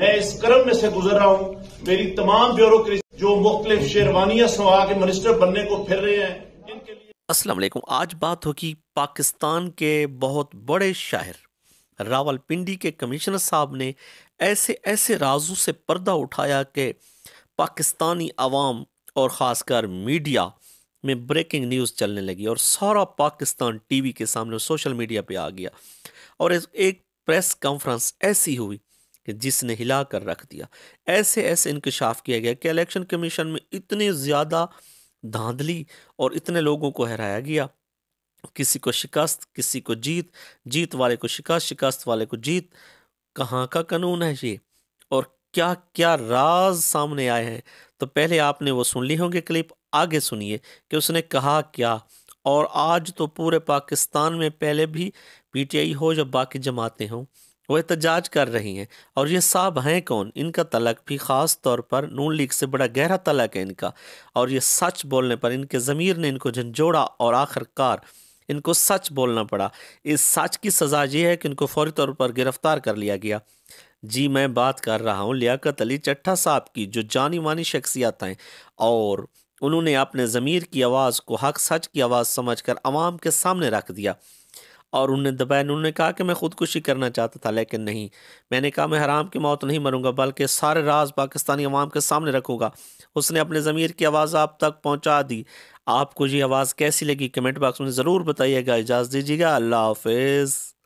मैं इस क्रम में से गुजर रहा हूं मेरी तमाम ब्यूरोक्रेसी जो मुख्तलिफ शेरवानियां सुहा के मिनिस्टर बनने को फिर रहे हैं इनके लिए असलम आज बात होगी पाकिस्तान के बहुत बड़े रावल रावलपिंडी के कमिश्नर साहब ने ऐसे ऐसे राजू से पर्दा उठाया कि पाकिस्तानी आवाम और ख़ासकर मीडिया में ब्रेकिंग न्यूज़ चलने लगी और सारा पाकिस्तान टीवी के सामने सोशल मीडिया पे आ गया और एक प्रेस कॉन्फ्रेंस ऐसी हुई कि जिसने हिला कर रख दिया ऐसे ऐसे इंकशाफ किया गया कि इलेक्शन कमीशन में इतने ज़्यादा धांधली और इतने लोगों को हराया गया किसी को शिकस्त किसी को जीत जीत वाले को शिकस्त शिकस्त वाले को जीत कहाँ का कानून है ये और क्या क्या राज सामने आए हैं तो पहले आपने वो सुन ली होंगे क्लिप आगे सुनिए कि उसने कहा क्या और आज तो पूरे पाकिस्तान में पहले भी पीटीआई हो या बाकी जमातें हों वो एहतजाज कर रही हैं और ये साहब हैं कौन इनका तलक भी ख़ास तौर पर नून लीग से बड़ा गहरा तलक है इनका और ये सच बोलने पर इनके ज़मीर ने इनको झंझोड़ा और आखिरकार इनको सच बोलना पड़ा इस सच की सज़ा ये है कि इनको फौरी तौर पर गिरफ़्तार कर लिया गया जी मैं बात कर रहा हूँ लियाकत अली चट्ठा साहब की जो जानी मानी शख्सियात हैं और उन्होंने अपने ज़मीर की आवाज़ को हक सच की आवाज़ समझ कर आवाम के सामने रख दिया और उन्होंने दबाया उन्होंने कहा कि मैं खुदकुशी करना चाहता था लेकिन नहीं मैंने कहा मैं हराम की मौत नहीं मरूंगा बल्कि सारे राज पाकिस्तानी अवाम के सामने रखूंगा उसने अपने ज़मीर की आवाज़ आप तक पहुँचा दी आपको ये आवाज़ कैसी लगी कमेंट बॉक्स में ज़रूर बताइएगा इजाज़त दीजिएगा अल्लाह हाफिज़